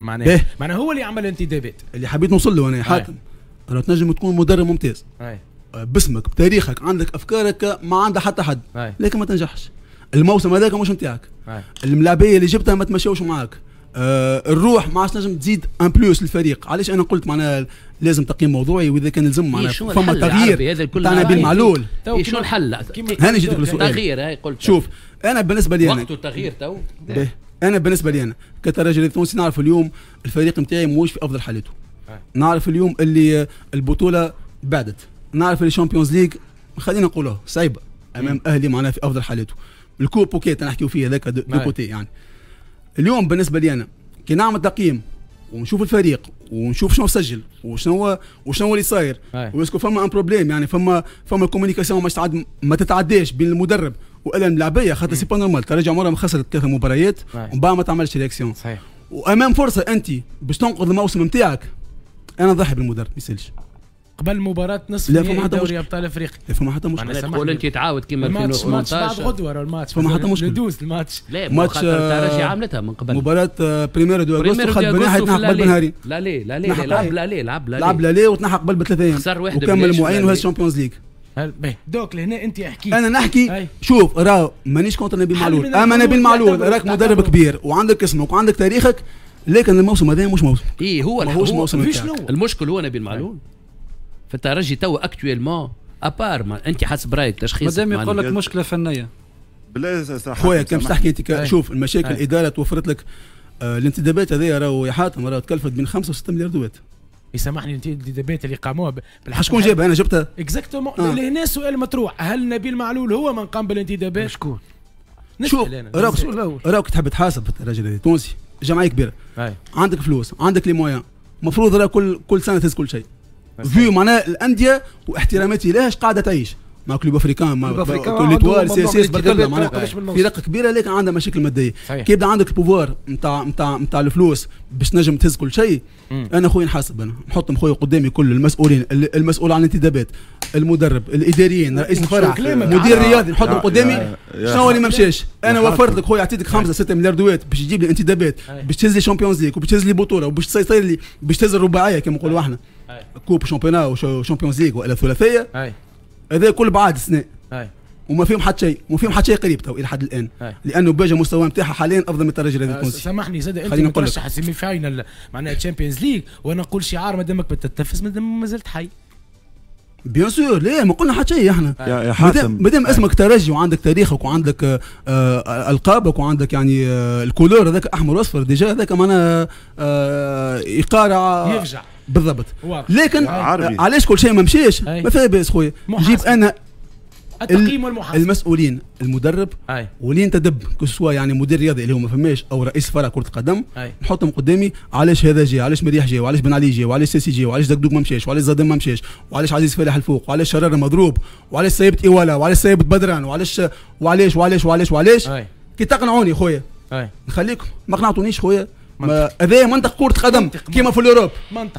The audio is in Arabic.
معناها معناه هو اللي عمل انتدابات اللي حبيت نوصل له يعني انا حاتم راه تنجم تكون مدرب ممتاز أي. آه، باسمك بتاريخك عندك افكارك ما عندها حتى حد أي. لكن ما تنجحش الموسم هذاك مش نتاعك الملاعبيه اللي جبتها ما تمشاوش معاك آه الروح ما عادش نجم تزيد ان بلوس للفريق علاش انا قلت معناها لازم تقييم موضوعي واذا كان لزم معناها إيه، فما تغيير تاع نبيل معلول إيه، إيه، شنو الحل هاني جيتك السؤال تغيير هاي قلت شوف انا بالنسبه لي انا وقته التغيير تو انا بالنسبه لي انا كترجل تونسي نعرف اليوم الفريق نتاعي موش في افضل حالته نعرف اليوم اللي البطوله بعدت نعرف اللي الشامبيونز ليج خلينا نقولوا صعيبه امام اهلي معناها في افضل حالته الكوب اوكي نحكيو فيه هذاك دو كوتي يعني اليوم بالنسبه لي انا كي نعمل تقييم ونشوف الفريق ونشوف شنو سجل وشنو وشنو اللي صاير ويسكو فما ان بروبليم يعني فما فما كومونيكاسيون ما ما تتعداش بين المدرب والان اللاعبيه خاطر سي با نورمال ترجع عمرها ما خسرت ثلاث مباريات ومن بعد ما تعملش ريكسيون صحيح وامام فرصه انت باش تنقذ الموسم نتاعك انا ضحي بالمدرب ما يسالش قبل مباراة نصف نهائي دوري ابطال افريقيا لا فما حتى مشكل تقول انت تعاود كيما 2018 الماتش بعد غدوه الماتش فما حتى مشكل ندوز الماتش لا ماتش ترجي آه، عاملتها من قبل مباراة بريمير دو اغوستو خد بناحي تنحق قبل بنهاري لا لا لا لا لعب لا لا لعب لا لعب لا لا وتنحق قبل بثلاث ايام خسر واحد وكمل معين وهز الشامبيونز ليج دوك لهنا انت احكي انا نحكي شوف راه مانيش كونتر نبيل معلول اما نبيل معلول راك مدرب كبير وعندك اسمك وعندك تاريخك لكن الموسم هذا مش موسم ايه هو ماهوش موسم المشكل هو نبيل معلول فانت راجي تو اكتويلمون ابار انت حسب رايك تشخيص مادام يقول لك مشكله فنيه بلا خويا كان باش انت شوف المشاكل الاداره توفرت لك آه الانتدابات هذه راهو يا حاتم راهو تكلفت بين 5 و 6 مليار دولار يسامحني الانتدابات اللي قاموها شكون جابها انا جبتها اكزاكتومون آه. لهنا سؤال مطروح هل نبيل معلول هو من قام بالانتدابات شكون شوف راك راك تحب تحاسب الراجل هذا تونسي جمعيه كبيره عندك فلوس عندك لي موان المفروض راه كل كل سنه تهز كل شيء في معناها الانديه واحتراماتي لهاش قاعده تعيش مع كلوب افريكان مع ليتوال سي سي معناها فرق كبيره لكن عندها مشاكل ماديه كي يبدا عندك البوفوار نتاع نتاع نتاع الفلوس باش تنجم تهز كل شيء انا خويا نحاسب انا نحط خويا قدامي كل المسؤولين المسؤول عن الانتدابات المدرب الاداريين رئيس الفرع مدير الرياضي نحطهم قدامي شنو اللي ما مشاش انا وفرت لك خويا اعطيتك 5 6 مليار دوات باش تجيب لي انتدابات باش تهز لي شامبيونز ليغ وباش تهز لي بطوله وباش تسيطر لي باش تهز الرباعيه كما نقولوا احنا كوب شامبيونا وشامبيونز ليغ ولا ثلاثيه هذا كل بعد سنه أي. وما فيهم حتى شيء وما فيهم حتى شيء قريب تو الى حد الان أي. لانه بيجا مستوى نتاعها حاليا افضل من الترجي الذي كنت سامحني زاد انت مترشح السيمي فاينل معناها تشامبيونز ليغ وانا نقول شعار ما دامك بتتنفس ما زلت حي بيان سور ليه ما قلنا حتى شيء احنا يا حاتم مادام اسمك ترجي وعندك تاريخك وعندك القابك وعندك يعني الكولور هذاك احمر واصفر ديجا هذاك معناها يقارع يفجع بالضبط لكن علاش كل شيء ما مشاش ما فيها باس خويا جيب انا التقييم والمحاسبه المسؤولين المدرب واللي ولين تدب كسوا يعني مدير رياضي اللي هو ما فماش او رئيس فرق كره قدم نحطهم قدامي علاش هذا جي علاش مريح جي وعلاش بن علي جي وعلاش سيسي جي وعلاش دكدوك ما مشاش وعلاش زادم ما مشاش وعلاش عزيز فلاح الفوق وعلاش شرار مضروب وعلاش سيبت ايوالا وعلاش سيبت بدران وعلاش وعلاش وعلاش وعلاش وعلاش كي تقنعوني خويا نخليكم ما قنعتونيش خويا هذايا منطق كره قدم كيما في الاوروب منطق